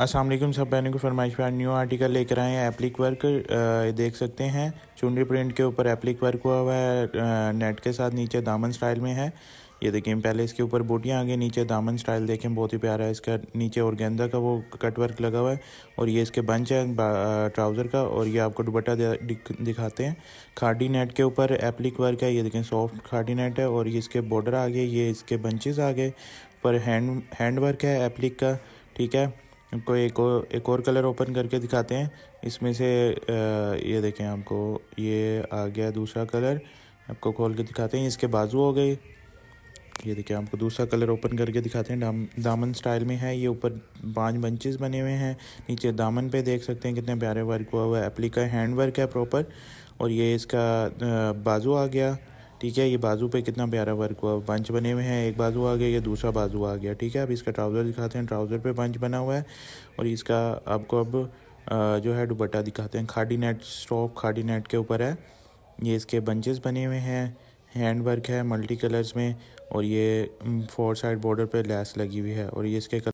असलम सब बहनों की फरमाइश पर न्यू आर्टिकल लेकर आए हैं एप्लिक वर्क देख सकते हैं चुंडी प्रिंट के ऊपर एप्लिक वर्क हुआ हुआ है नेट के साथ नीचे दामन स्टाइल में है ये देखें पहले इसके ऊपर बूटियाँ आ गई नीचे दामन स्टाइल देखें बहुत ही प्यारा है इसका नीचे और गेंदा का वो कट वर्क लगा हुआ है और ये इसके बंच है ट्राउज़र का और ये आपको दुबट्टा दिखाते हैं खाटी नेट के ऊपर एप्लिक वर्क है ये देखें सॉफ्ट खाटी नेट है और ये इसके बॉर्डर आ गए ये इसके बंचेज आ गए पर हैंड हैंड वर्क है एप्लिक का ठीक है आपको एक और एक और कलर ओपन करके दिखाते हैं इसमें से ये देखें आपको ये आ गया दूसरा कलर आपको खोल के दिखाते हैं इसके बाजू हो गए ये देखिए आपको दूसरा कलर ओपन करके दिखाते हैं दामन स्टाइल में है ये ऊपर पाँच बंचेस बने हुए हैं नीचे दामन पे देख सकते हैं कितने प्यारे वर्क हुआ हुआ है एप्लीका हैंड वर्क है प्रॉपर और ये इसका बाजू आ गया ठीक है ये बाजू पे कितना प्यारा वर्क हुआ पंच बने हुए हैं एक बाजू आ गया या दूसरा बाजू आ गया ठीक है अब इसका ट्राउज़र दिखाते हैं ट्राउज़र पे पंच बना हुआ है और इसका आपको अब जो है दुपट्टा दिखाते हैं खाडी नेट स्टॉप खाडी नेट के ऊपर है ये इसके बंचेस बने हुए हैं हैंड वर्क है मल्टी कलर्स में और ये फोर साइड बॉर्डर पर लैस लगी हुई है और ये इसके